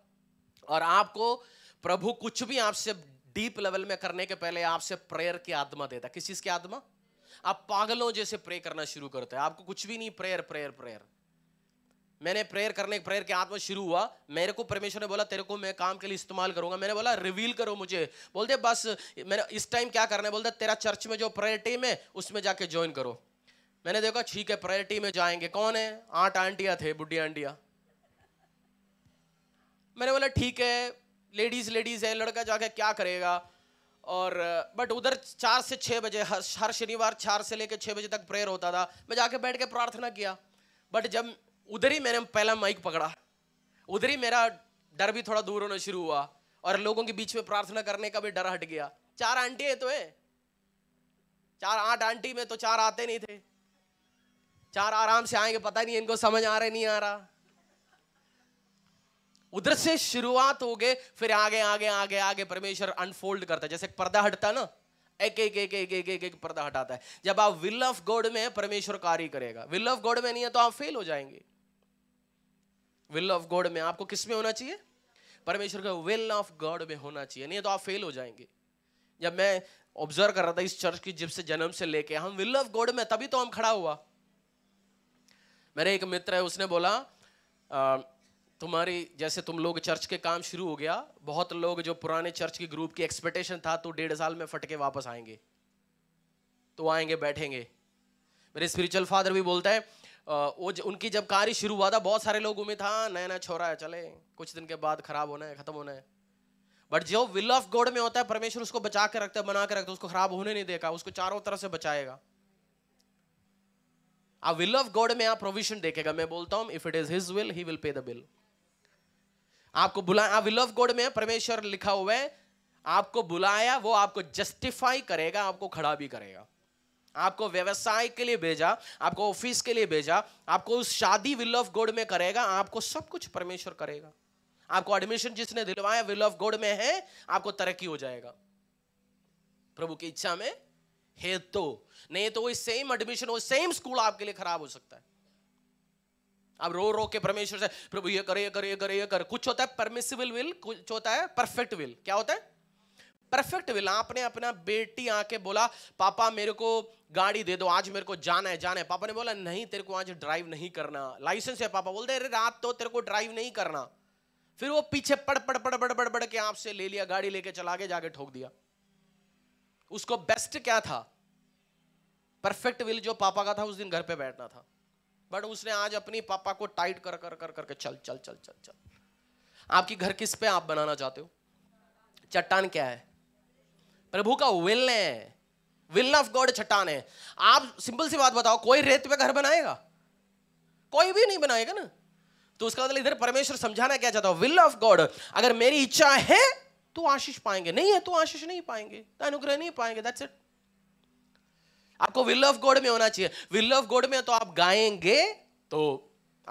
[SPEAKER 1] और आपको प्रभु कुछ भी आपसे डीप लेवल में करने के पहले आपसे प्रेयर की आत्मा देता किस चीज की आत्मा आप पागलों जैसे प्रे करना शुरू करते हैं आपको कुछ भी नहीं प्रेयर प्रेयर प्रेयर मैंने प्रेयर करने प्रेयर के हाथ में शुरू हुआ मेरे को परमेश्वर ने बोला तेरे को मैं काम के लिए इस्तेमाल करूंगा मैंने बोला रिवील करो मुझे बोलते बस मैंने इस टाइम क्या करना है बोलते तेरा चर्च में जो प्रेयर टीम है उसमें जाके ज्वाइन करो मैंने देखा ठीक है प्रेयर टीम में जाएंगे कौन है आठ आंटिया थे बुढ़ी आंटिया मैंने बोला ठीक है लेडीज लेडीज है लड़का जाके क्या करेगा और बट उधर चार से छः बजे हर हर शनिवार चार से लेकर छः बजे तक प्रेयर होता था मैं जाके बैठ के प्रार्थना किया बट जब उधर ही मैंने पहला माइक पकड़ा उधर ही मेरा डर भी थोड़ा दूर होना शुरू हुआ और लोगों के बीच में प्रार्थना करने का भी डर हट गया चार आंटी है तो है चार आठ आंटी में तो चार आते नहीं थे चार आराम से आएंगे पता नहीं इनको समझ आ रहा नहीं आ रहा उधर से शुरुआत हो गए फिर आगे आगे आगे आगे परमेश्वर अनफोल्ड करता है जैसे पर्दा हटता ना एक एक एक एक एक एक एक पर्दा हटाता है जब आप विल ऑफ गॉड में परमेश्वर कार्य करेगा विल ऑफ गॉड में नहीं है तो आप फेल हो जाएंगे विल ऑफ गॉड में आपको किस में होना चाहिए परमेश्वर का विल ऑफ गॉड में होना चाहिए नहीं तो आप फेल हो जाएंगे जब मैं ऑब्जर्व कर रहा था इस चर्च की जिप से जन्म से लेके हम विल ऑफ गॉड में तभी तो हम खड़ा हुआ मेरे एक मित्र है उसने बोला आ, तुम्हारी जैसे तुम लोग चर्च के काम शुरू हो गया बहुत लोग जो पुराने चर्च के ग्रुप की एक्सपेक्टेशन था तो डेढ़ साल में फटके वापस आएंगे तो आएंगे बैठेंगे मेरे स्पिरिचुअल फादर भी बोलता है वो ज, उनकी जब कार्य शुरू हुआ था बहुत सारे लोग उम्मीद था हाँ, नया नया छोरा है चले कुछ दिन के बाद खराब होना है खत्म होना है बट जो विल ऑफ गॉड में होता है परमेश्वर उसको बचा के रखता है बना के रखता है उसको खराब होने नहीं देगा उसको चारों तरफ से बचाएगा आप विल ऑफ गॉड में आप प्रोविजन देखेगा मैं बोलता हूं if it is his will he will pay the bill आपको आप विल ऑफ गॉड में परमेश्वर लिखा हुआ है आपको बुलाया वो आपको जस्टिफाई करेगा आपको खड़ा भी करेगा आपको व्यवसाय के लिए भेजा आपको ऑफिस के लिए भेजा आपको उस शादी विल ऑफ गॉड में करेगा आपको सब कुछ परमेश्वर करेगा आपको एडमिशन जिसने दिलवाया विल ऑफ गॉड में है आपको तरक्की हो जाएगा प्रभु की इच्छा में है तो नहीं तो वही सेम एडमिशन वो सेम स्कूल आपके लिए खराब हो सकता है आप रो रो के परमेश्वर से प्रभु ये करे ये करे ये करे ये कर कुछ होता है परमिसिबल विल कुछ होता है परफेक्ट विल क्या होता है परफेक्ट विल आपने अपना बेटी आके बोला पापा मेरे को गाड़ी दे दो आज मेरे को जाना है जाना है पापा ने बोला नहीं तेरे को आज ड्राइव नहीं करना लाइसेंस है पापा बोलते अरे रात तो तेरे को ड्राइव नहीं करना फिर वो पीछे पड़ पड़ पड़ पड़ पड़ पड़ के आपसे ले लिया गाड़ी लेके चला के जाके ठोक दिया उसको बेस्ट क्या था परफेक्ट विल जो पापा का था उस दिन घर पे बैठना था बट उसने आज अपनी पापा को टाइट कर कर कर करके चल चल चल चल चल आपकी घर किस पे आप बनाना चाहते हो चट्टान क्या है प्रभु का विल है विल ऑफ गॉड चट्टान है आप सिंपल सी बात बताओ कोई रेत पे घर बनाएगा कोई भी नहीं बनाएगा ना तो उसका मतलब इधर परमेश्वर समझाना क्या चाहता हूं विल ऑफ गॉड अगर मेरी इच्छा है तो आशीष पाएंगे नहीं है तो आशीष नहीं पाएंगे तो अनुग्रह नहीं पाएंगे दैट्स इट आपको विल ऑफ गॉड में होना चाहिए विल ऑफ गॉड में तो आप गाएंगे तो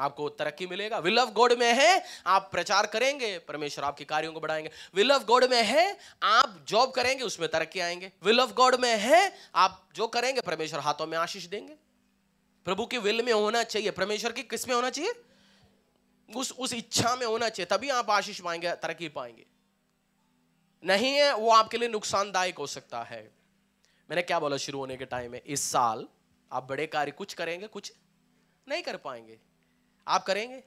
[SPEAKER 1] आपको तरक्की मिलेगा विल ऑफ गॉड में है आप प्रचार करेंगे परमेश्वर आपके कार्यों को बढ़ाएंगे विल ऑफ गॉड में है आप जॉब करेंगे उसमें तरक्की आएंगे विल ऑफ गॉड में है आप जो करेंगे परमेश्वर हाथों में आशीष देंगे प्रभु के विल में होना चाहिए परमेश्वर की किस में होना चाहिए उस उस इच्छा में होना चाहिए तभी आप आशीष पाएंगे तरक्की पाएंगे नहीं है वो आपके लिए नुकसानदायक हो सकता है मैंने क्या बोला शुरू होने के टाइम में इस साल आप बड़े कार्य कुछ करेंगे कुछ नहीं कर पाएंगे आप करेंगे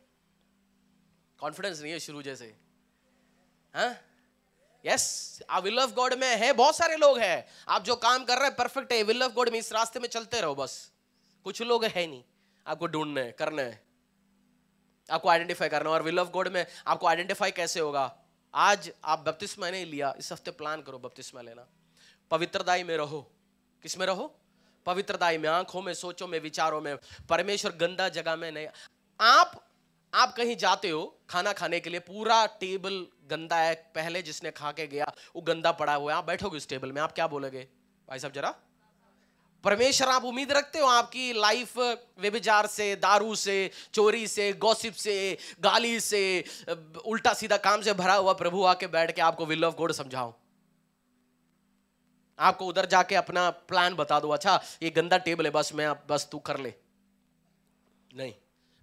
[SPEAKER 1] कॉन्फिडेंस नहीं है शुरू जैसे हाँ यस विल ऑफ गॉड में है बहुत सारे लोग हैं आप जो काम कर रहे हैं परफेक्ट है विल ऑफ गॉड में इस रास्ते में चलते रहो बस कुछ लोग है नहीं आपको ढूंढने है करना है आपको आइडेंटिफाई करना और विल ऑफ गॉड में आपको आइडेंटिफाई कैसे होगा आज आप बपतिस्मा नहीं लिया इस हफ्ते प्लान करो बपतिस्मा लेना पवित्रदाई में रहो किस में रहो पवित्रदाई में आंखों में सोचों में विचारों में परमेश्वर गंदा जगह में नहीं आप आप कहीं जाते हो खाना खाने के लिए पूरा टेबल गंदा है पहले जिसने खा के गया वो गंदा पड़ा हुआ है आप बैठोगे उस टेबल में आप क्या बोलोगे भाई साहब जरा परमेश्वर आप उम्मीद रखते हो आपकी लाइफ व्यभिचार से दारू से चोरी से गॉसिप से गाली से उल्टा सीधा काम से भरा हुआ प्रभु आके बैठ के आपको विल ऑफ गोड समझाओ आपको उधर जाके अपना प्लान बता दो अच्छा ये गंदा टेबल है बस मैं बस तू कर ले नहीं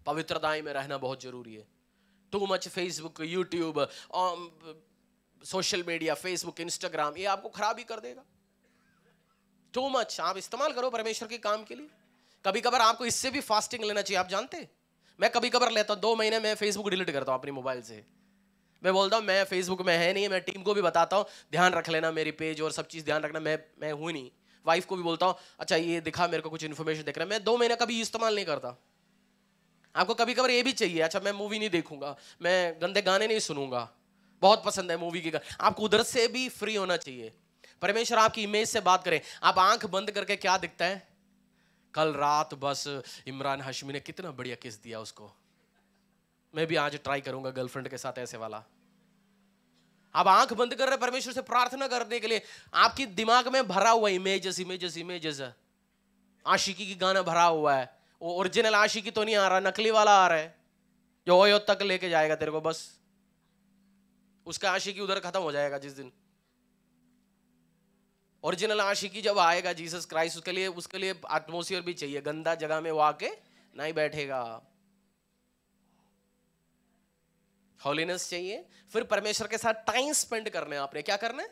[SPEAKER 1] पवित्रताएं में रहना बहुत जरूरी है too much Facebook YouTube social media Facebook Instagram ये आपको खराब ही कर देगा टू मच आप इस्तेमाल करो परमेश्वर के काम के लिए कभी कभार आपको इससे भी फास्टिंग लेना चाहिए आप जानते मैं कभी कभार लेता हूँ दो महीने में फेसबुक डिलीट करता हूँ अपने मोबाइल से मैं बोलता हूँ मैं फेसबुक में है नहीं मैं टीम को भी बताता हूँ ध्यान रख लेना मेरी पेज और सब चीज़ ध्यान रखना मैं मैं हूँ नहीं वाइफ को भी बोलता हूँ अच्छा ये दिखा मेरे को कुछ इन्फॉर्मेशन देख रहा है मैं दो महीने कभी इस्तेमाल नहीं करता आपको कभी कभार ये भी चाहिए अच्छा मैं मूवी नहीं देखूंगा मैं गंदे गाने नहीं सुनूंगा बहुत पसंद है मूवी के गाने आपको उधर से भी फ्री होना चाहिए परमेश्वर आपकी इमेज से बात करें आप आंख बंद करके क्या दिखता है कल रात बस इमरान हाशमी ने कितना बढ़िया किस दिया उसको मैं भी आज ट्राई करूंगा गर्लफ्रेंड के साथ ऐसे वाला आप आंख बंद कर रहे परमेश्वर से प्रार्थना करने के लिए आपकी दिमाग में भरा हुआ इमेजेस इमेजेस इमेजेस आशिकी की गाना भरा हुआ है वो ओरिजिनल आशिकी तो नहीं आ रहा नकली वाला आ रहा है जो ओयो तक लेके जाएगा तेरे को बस उसका आशिकी उधर खत्म हो जाएगा जिस दिन ओरिजिनल आशिकी जब आएगा जीसस क्राइस्ट उसके लिए उसके लिए एटमोसफियर भी चाहिए गंदा जगह में वो आके नहीं बैठेगा हॉलीनेस चाहिए फिर परमेश्वर के साथ टाइम स्पेंड करने आपने क्या करना है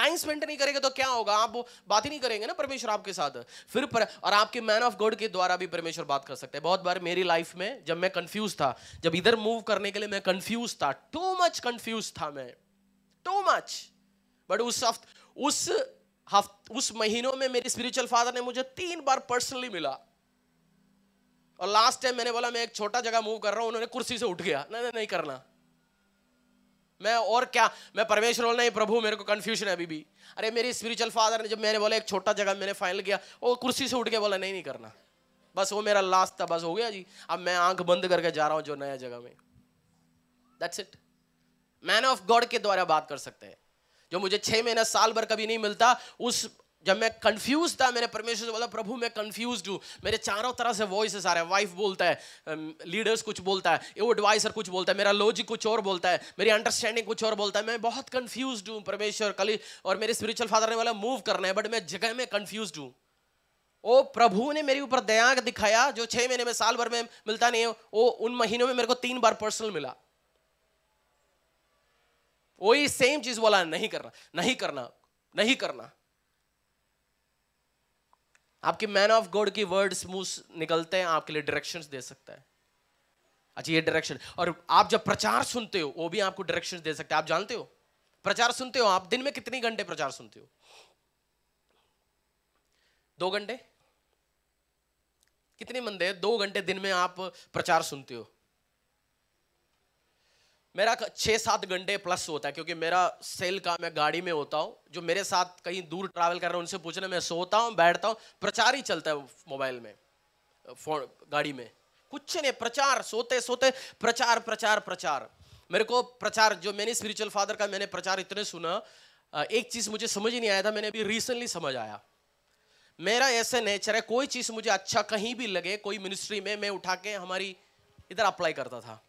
[SPEAKER 1] टाइम स्पेंड नहीं करेंगे तो क्या होगा आप बात ही नहीं करेंगे ना परमेश्वर आपके साथ फिर पर, और आपके मैन ऑफ गॉड के द्वारा भी परमेश्वर बात कर सकते हैं बहुत बार मेरी लाइफ में जब मैं कंफ्यूज था जब इधर मूव करने के लिए मैं कंफ्यूज था टू मच कंफ्यूज था मैं टू मच बट उस हफ्त उस हफ्त उस महीनों में मेरे स्पिरिचुअल फादर ने मुझे तीन बार पर्सनली मिला और लास्ट टाइम मैंने बोला मैं एक छोटा जगह मूव कर रहा हूं उन्होंने कुर्सी से उठ गया नहीं नहीं नहीं करना मैं और क्या मैं परमेश्वर बोल नहीं प्रभु मेरे को कन्फ्यूजन है अभी भी अरे मेरी स्पिरिचुअल फादर ने जब मैंने बोला एक छोटा जगह मैंने फाइनल किया वो कुर्सी से उठ के बोला नहीं नहीं करना बस वो मेरा लास्ट था बस हो गया जी अब मैं आंख बंद करके जा रहा हूँ जो नया जगह में that's it man of God के द्वारा बात कर सकते हैं जो मुझे छः महीना साल भर कभी नहीं मिलता उस जब मैं कंफ्यूज था मेरे परमेश्वर से बोला प्रभु मैं कंफ्यूज हूँ मेरे चारों तरह से वॉइसेस आ रहे हैं वाइफ बोलता है लीडर्स um, कुछ बोलता है वो एडवाइसर कुछ बोलता है मेरा लॉजिक कुछ और बोलता है मेरी अंडरस्टैंडिंग कुछ और बोलता है मैं बहुत कंफ्यूज हूँ परमेश्वर कली और मेरे स्पिरिचुअल फादर ने बोला मूव करना है बट मैं जगह में कन्फ्यूज हूँ ओ प्रभु ने मेरे ऊपर दयाग दिखाया जो छः महीने में साल भर में मिलता नहीं है वो उन महीनों में मेरे को तीन बार पर्सनल मिला वही सेम चीज़ बोला नहीं करना नहीं करना नहीं करना आपके मैन ऑफ गॉड की वर्ड्स मुंह निकलते हैं आपके लिए डायरेक्शंस दे सकता है अच्छा ये डायरेक्शन और आप जब प्रचार सुनते हो वो भी आपको डायरेक्शंस दे सकते हैं आप जानते हो प्रचार सुनते हो आप दिन में कितने घंटे प्रचार सुनते हो दो घंटे कितने बंदे दो घंटे दिन में आप प्रचार सुनते हो मेरा छः सात घंटे प्लस होता है क्योंकि मेरा सेल का मैं गाड़ी में होता हूँ जो मेरे साथ कहीं दूर ट्रैवल कर रहे हैं उनसे पूछने मैं सोता हूँ बैठता हूँ प्रचार ही चलता है मोबाइल में फोन गाड़ी में कुछ नहीं प्रचार सोते सोते प्रचार प्रचार प्रचार मेरे को प्रचार जो मैंने स्पिरिचुअल फादर का मैंने प्रचार इतने सुना एक चीज़ मुझे समझ ही नहीं आया था मैंने अभी रिसेंटली समझ आया मेरा ऐसे नेचर है कोई चीज़ मुझे अच्छा कहीं भी लगे कोई मिनिस्ट्री में मैं उठा के हमारी इधर अप्लाई करता था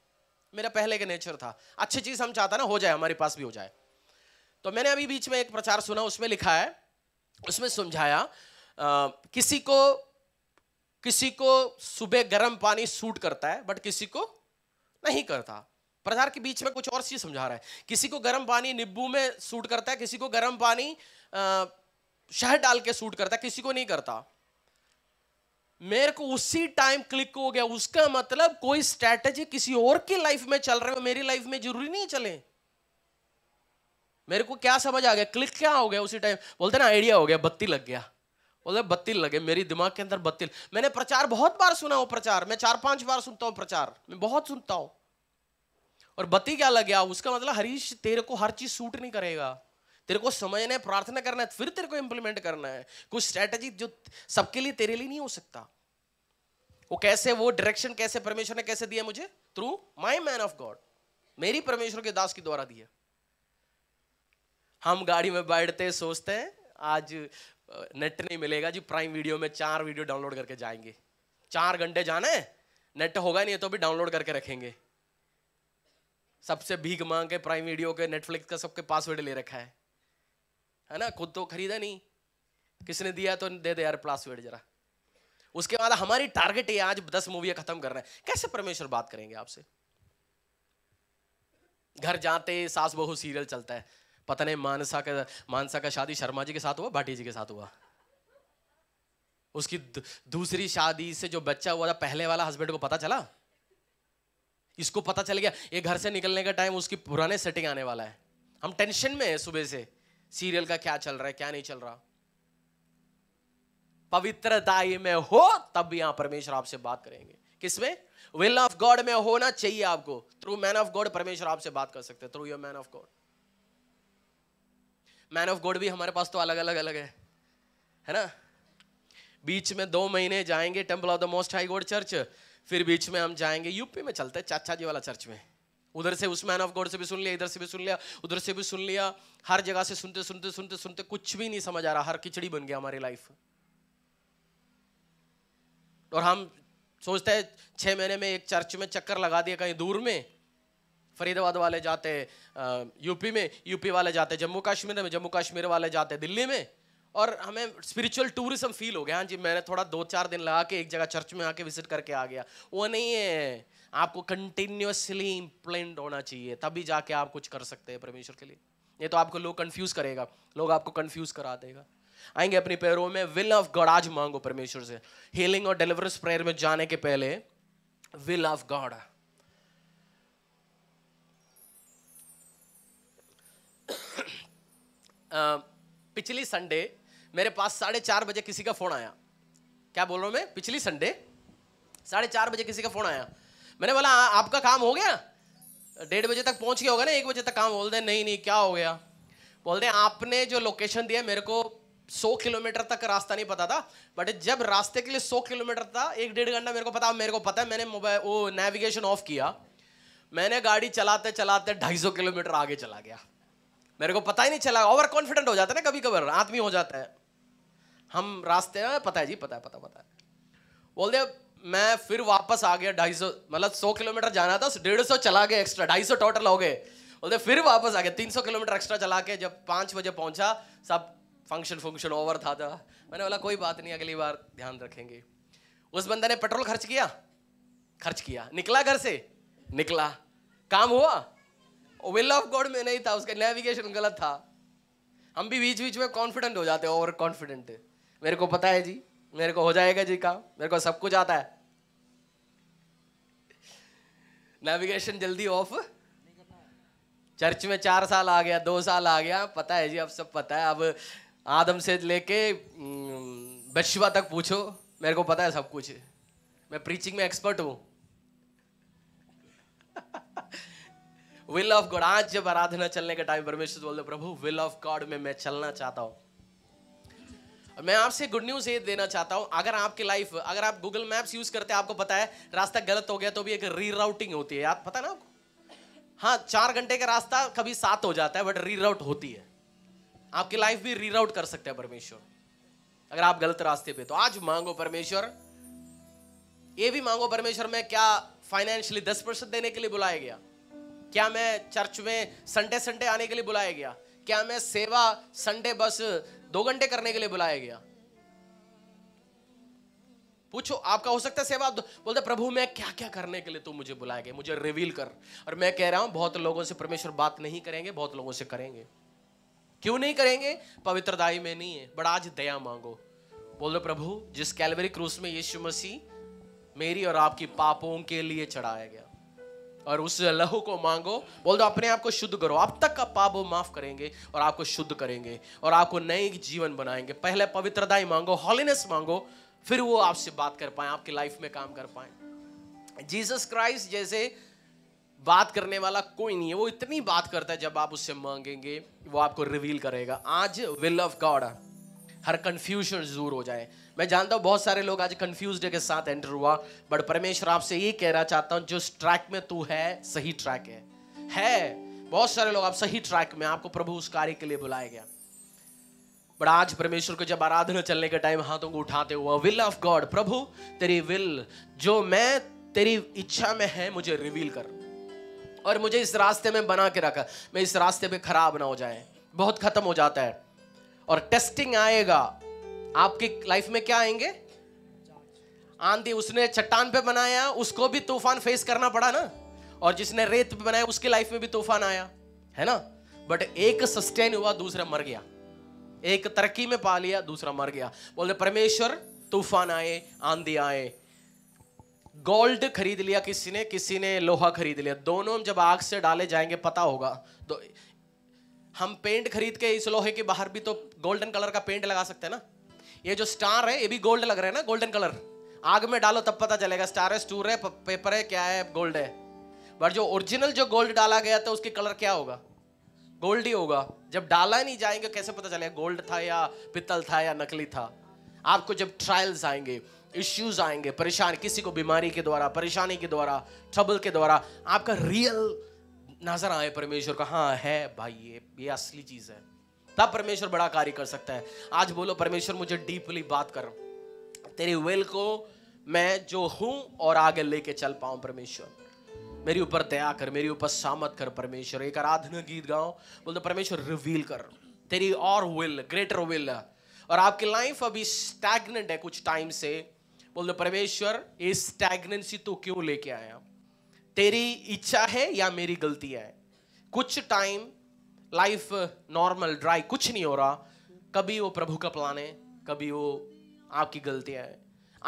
[SPEAKER 1] मेरा पहले का नेचर था अच्छी चीज़ हम चाहता ना हो जाए हमारे पास भी हो जाए तो मैंने अभी बीच में एक प्रचार सुना उसमें लिखा है उसमें समझाया किसी को किसी को सुबह गर्म पानी सूट करता है बट किसी को नहीं करता प्रचार के बीच में कुछ और चीज समझा रहा है किसी को गर्म पानी निब्बू में सूट करता है किसी को गर्म पानी शहद डाल के सूट करता है किसी को नहीं करता मेरे को उसी टाइम क्लिक हो गया उसका मतलब कोई स्ट्रैटेजी किसी और की लाइफ में चल रहे हो मेरी लाइफ में जरूरी नहीं चले मेरे को क्या समझ आ गया क्लिक क्या हो गया उसी टाइम बोलते ना आइडिया हो गया बत्ती लग गया बोलते बत्ती लगे मेरी दिमाग के अंदर बत्ती मैंने प्रचार बहुत बार सुना हो प्रचार मैं चार पांच बार सुनता हूँ प्रचार मैं बहुत सुनता हूँ और बत्ती क्या लग गया उसका मतलब हरीश तेरे को हर चीज सूट नहीं करेगा तेरे को समझना है प्रार्थना करना है फिर तेरे को इंप्लीमेंट करना है कुछ स्ट्रैटेजी जो सबके लिए तेरे लिए नहीं हो सकता वो कैसे वो डायरेक्शन कैसे परमेश्वर ने कैसे दिया मुझे through my man of God मेरी परमेश्वर के दास के द्वारा दिया हम गाड़ी में बैठते सोचते हैं आज नेट नहीं मिलेगा जी प्राइम वीडियो में चार वीडियो डाउनलोड करके जाएंगे चार घंटे जाना है नेट होगा नहीं तो भी डाउनलोड करके रखेंगे सबसे भीख मांग के प्राइम वीडियो के नेटफ्लिक्स का सबके पासवर्ड ले रखा है है ना खुद तो खरीदा नहीं किसने दिया तो दे दे यार प्लास्वेट जरा उसके बाद हमारी टारगेट है आज दस मूवियां खत्म कर रहे हैं कैसे परमेश्वर बात करेंगे आपसे घर जाते सास बहू सीरियल चलता है पता नहीं मानसा का मानसा का शादी शर्मा जी के साथ हुआ भाटी जी के साथ हुआ उसकी दूसरी शादी से जो बच्चा हुआ था पहले वाला हस्बैंड को पता चला इसको पता चल गया ये घर से निकलने का टाइम उसकी पुराने सेटिंग आने वाला है हम टेंशन में है सुबह से सीरियल का क्या चल रहा है क्या नहीं चल रहा दाई में हो तब भी यहां परमेश्वर आपसे बात करेंगे किसमें विल ऑफ गॉड में होना चाहिए आपको थ्रू मैन ऑफ गॉड परमेश्वर आपसे बात कर सकते through your man of God man of God भी हमारे पास तो अलग अलग अलग है है ना बीच में दो महीने जाएंगे temple of the most high God church फिर बीच में हम जाएंगे यूपी में चलते चाचा जी वाला चर्च में उधर से उस मैन ऑफ गॉड से भी सुन लिया इधर से भी सुन लिया उधर से भी सुन लिया हर जगह से सुनते सुनते सुनते सुनते कुछ भी नहीं समझ आ रहा हर खिचड़ी बन गया हमारी लाइफ और हम सोचते हैं छह महीने में एक चर्च में चक्कर लगा दिया कहीं दूर में फरीदाबाद वाले जाते यूपी में यूपी वाले जाते जम्मू कश्मीर में जम्मू कश्मीर वाले जाते दिल्ली में और हमें स्पिरिचुअल टूरिज्म फील हो गया हाँ जी मैंने थोड़ा दो चार दिन लगा के एक जगह चर्च में आके विजिट करके आ गया वो नहीं है आपको कंटिन्यूसली इम्प्लेंट होना चाहिए तभी जाके आप कुछ कर सकते हैं परमेश्वर के लिए ये तो आपको लोग कंफ्यूज करेगा लोग आपको कंफ्यूज करा देगा आएंगे अपने पैरों में विल ऑफ गॉड आज मांगो परमेश्वर से हीलिंग और डिलीवरेंस प्रेयर में जाने के पहले विल ऑफ गॉड पिछली संडे मेरे पास साढ़े चार बजे किसी का फोन आया क्या बोल रहा हूँ मैं पिछली संडे साढ़े चार बजे किसी का फोन आया मैंने बोला आपका काम हो गया डेढ़ बजे तक पहुंच गया होगा ना एक बजे तक काम बोलते नहीं नहीं क्या हो गया बोलते आपने जो लोकेशन दिया मेरे को सौ किलोमीटर तक रास्ता नहीं पता था बट जब रास्ते के लिए सौ किलोमीटर था एक डेढ़ घंटा मेरे को पता मेरे को पता है मैंने मोबाइल वो नेविगेशन ऑफ किया मैंने गाड़ी चलाते चलाते ढाई सौ किलोमीटर आगे चला गया मेरे को पता ही नहीं चला ओवर कॉन्फिडेंट हो जाता है ना कभी कभी आदमी हो जाता है हम रास्ते में पता है जी पता है पता पता है बोल दे मैं फिर वापस आ गया ढाई सौ मतलब सौ किलोमीटर जाना था डेढ़ सौ चला गया एक्स्ट्रा ढाई सौ टोटल हो गए बोलते फिर वापस आ गया तीन सौ किलोमीटर एक्स्ट्रा चला के जब पाँच बजे पहुंचा सब फंक्शन फंक्शन ओवर था था मैंने बोला कोई बात नहीं अगली बार ध्यान रखेंगे उस बंदे ने पेट्रोल खर्च किया खर्च किया निकला घर से निकला काम हुआ विल ऑफ गॉड में नहीं था उसका नेविगेशन गलत था हम भी बीच बीच में कॉन्फिडेंट हो जाते ओवर कॉन्फिडेंट मेरे को पता है जी मेरे को हो जाएगा जी काम मेरे को सब कुछ आता है नेविगेशन जल्दी ऑफ चर्च में चार साल आ गया दो साल आ गया पता है जी अब सब पता है अब आदम से लेके बशवा तक पूछो मेरे को पता है सब कुछ मैं प्रीचिंग में एक्सपर्ट हूँ विल ऑफ गॉड आज जब आराधना चलने के टाइम परमेश्वर बोल दो प्रभु विल ऑफ गॉड में मैं चलना चाहता हूँ मैं आपसे गुड न्यूज़ ये देना चाहता हूं अगर आपकी लाइफ अगर आप गूगल मैप्स यूज़ करते हैं आपको पता है रास्ता गलत हो गया तो भी एक रीराउटिंग होती है आप पता है ना आपको हाँ चार घंटे का रास्ता कभी सात हो जाता है बट रीराउट होती है आपकी लाइफ भी रीराउट कर सकते हैं परमेश्वर अगर आप गलत रास्ते पे तो आज मांगो परमेश्वर ये भी मांगो परमेश्वर मैं क्या फाइनेंशियली दस परसेंट देने के लिए बुलाया गया क्या मैं चर्च में संडे संडे आने के लिए बुलाया गया क्या मैं सेवा संडे बस दो घंटे करने के लिए बुलाया गया पूछो आपका हो सकता है सेवा बोलते प्रभु मैं क्या क्या करने के लिए तुम मुझे बुलाया गया मुझे रिवील कर और मैं कह रहा हूं बहुत लोगों से परमेश्वर बात नहीं करेंगे बहुत लोगों से करेंगे क्यों नहीं करेंगे पवित्रदाई में नहीं है बड़ा आज दया मांगो बोल दो प्रभु जिस कैलवरी क्रूस में यीशु मसीह मेरी और आपकी पापों के लिए चढ़ाया गया और उस लहू को मांगो बोल दो अपने आप को शुद्ध करो अब तक का पाप वो माफ करेंगे और आपको शुद्ध करेंगे और आपको नए जीवन बनाएंगे पहले पवित्रता ही मांगो हॉलीनेस मांगो फिर वो आपसे बात कर पाए आपकी लाइफ में काम कर पाए जीसस क्राइस्ट जैसे बात करने वाला कोई नहीं है वो इतनी बात करता है जब आप उससे मांगेंगे वो आपको रिवील करेगा आज विल ऑफ गॉड हर कंफ्यूजन दूर हो जाए मैं जानता हूँ बहुत सारे लोग आज कंफ्यूज के साथ एंटर हुआ बट परमेश्वर आपसे ये कहना चाहता हूँ जिस ट्रैक में तू है सही ट्रैक है है बहुत सारे लोग आप सही ट्रैक में आपको प्रभु उस कार्य के लिए बुलाया गया बट आज परमेश्वर को जब आराधना चलने का टाइम हाथों को उठाते हुआ विल ऑफ गॉड प्रभु तेरी विल जो मैं तेरी इच्छा में है मुझे रिवील कर और मुझे इस रास्ते में बना के रखा मैं इस रास्ते में खराब ना हो जाए बहुत खत्म हो जाता है और टेस्टिंग आएगा आपकी लाइफ में क्या आएंगे आंधी उसने चट्टान पे बनाया उसको भी तूफान फेस करना पड़ा ना और जिसने रेत पे बनाया उसकी लाइफ में भी तूफान आया है ना बट एक सस्टेन हुआ दूसरा मर गया एक तरक्की में पा लिया दूसरा मर गया बोले परमेश्वर तूफान आए आंधी आए गोल्ड खरीद लिया किसी ने किसी ने लोहा खरीद लिया दोनों जब आग से डाले जाएंगे पता होगा तो हम पेंट खरीद के इस लोहे के बाहर भी तो गोल्डन कलर का पेंट लगा सकते हैं ना ये जो स्टार है ये भी गोल्ड लग रहा है ना गोल्डन कलर आग में डालो तब पता चलेगा स्टार है स्टूर है पेपर है क्या है गोल्ड है बट जो ओरिजिनल जो गोल्ड डाला गया था उसके कलर क्या होगा गोल्ड ही होगा जब डाला नहीं जाएंगे कैसे पता चलेगा गोल्ड था या पित्तल था या नकली था आपको जब ट्रायल्स आएंगे इश्यूज आएंगे परेशान किसी को बीमारी के द्वारा परेशानी के द्वारा ट्रबल के द्वारा आपका रियल नजर आए परमेश्वर का हाँ है भाई ये ये असली चीज़ है तब परमेश्वर बड़ा कार्य कर सकता है आज बोलो परमेश्वर मुझे डीपली बात कर तेरे वेल को मैं जो हूं और आगे लेके चल पाऊं परमेश्वर मेरी ऊपर दया कर मेरी ऊपर सामत कर परमेश्वर एक आराधना गीत गाओ बोल दो परमेश्वर रिवील कर तेरी और विल ग्रेटर विल और आपकी लाइफ अभी स्टैग्नेंट है कुछ टाइम से बोल दो परमेश्वर इस स्टैग्नेंसी तो क्यों लेके आया तेरी इच्छा है या मेरी गलती है कुछ टाइम लाइफ नॉर्मल ड्राई कुछ नहीं हो रहा कभी वो प्रभु का प्लान है कभी वो आपकी गलतियां हैं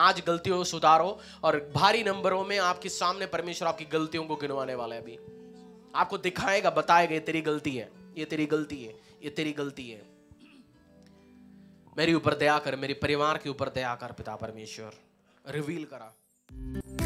[SPEAKER 1] आज गलतियों सुधारो और भारी नंबरों में आपके सामने परमेश्वर आपकी गलतियों को गिनवाने वाला है अभी आपको दिखाएगा बताएगा ये तेरी गलती है ये तेरी गलती है ये तेरी गलती है मेरे ऊपर दया कर मेरे परिवार के ऊपर दया कर पिता परमेश्वर रिवील
[SPEAKER 2] करा